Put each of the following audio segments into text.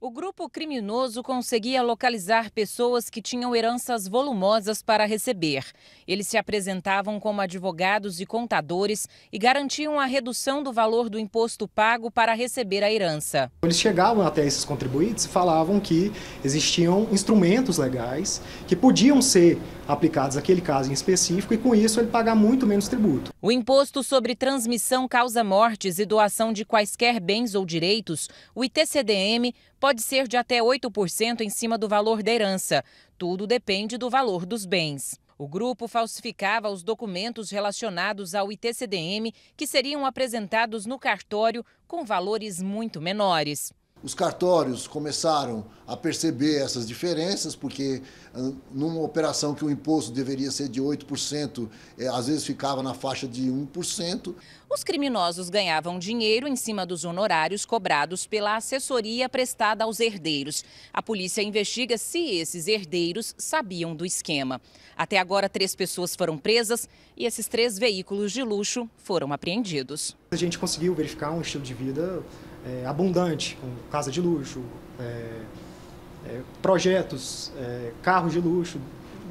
O grupo criminoso conseguia localizar pessoas que tinham heranças volumosas para receber. Eles se apresentavam como advogados e contadores e garantiam a redução do valor do imposto pago para receber a herança. Eles chegavam até esses contribuintes e falavam que existiam instrumentos legais que podiam ser aplicados àquele caso em específico e com isso ele pagar muito menos tributo. O imposto sobre transmissão causa mortes e doação de quaisquer bens ou direitos, o ITCDM, pode ser de até 8% em cima do valor da herança. Tudo depende do valor dos bens. O grupo falsificava os documentos relacionados ao ITCDM que seriam apresentados no cartório com valores muito menores. Os cartórios começaram a perceber essas diferenças, porque numa operação que o imposto deveria ser de 8%, é, às vezes ficava na faixa de 1%. Os criminosos ganhavam dinheiro em cima dos honorários cobrados pela assessoria prestada aos herdeiros. A polícia investiga se esses herdeiros sabiam do esquema. Até agora, três pessoas foram presas e esses três veículos de luxo foram apreendidos. A gente conseguiu verificar um estilo de vida é, abundante, com casa de luxo, é, é projetos, é, carros de luxo,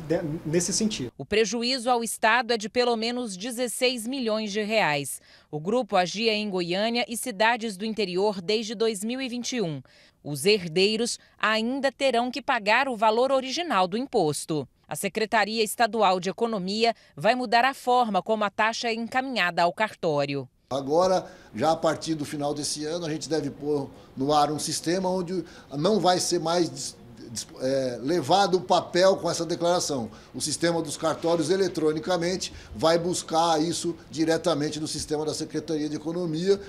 de, nesse sentido. O prejuízo ao Estado é de pelo menos 16 milhões de reais. O grupo agia em Goiânia e cidades do interior desde 2021. Os herdeiros ainda terão que pagar o valor original do imposto. A Secretaria Estadual de Economia vai mudar a forma como a taxa é encaminhada ao cartório. Agora, já a partir do final desse ano, a gente deve pôr no ar um sistema onde não vai ser mais é, levado o papel com essa declaração. O sistema dos cartórios, eletronicamente, vai buscar isso diretamente no sistema da Secretaria de Economia.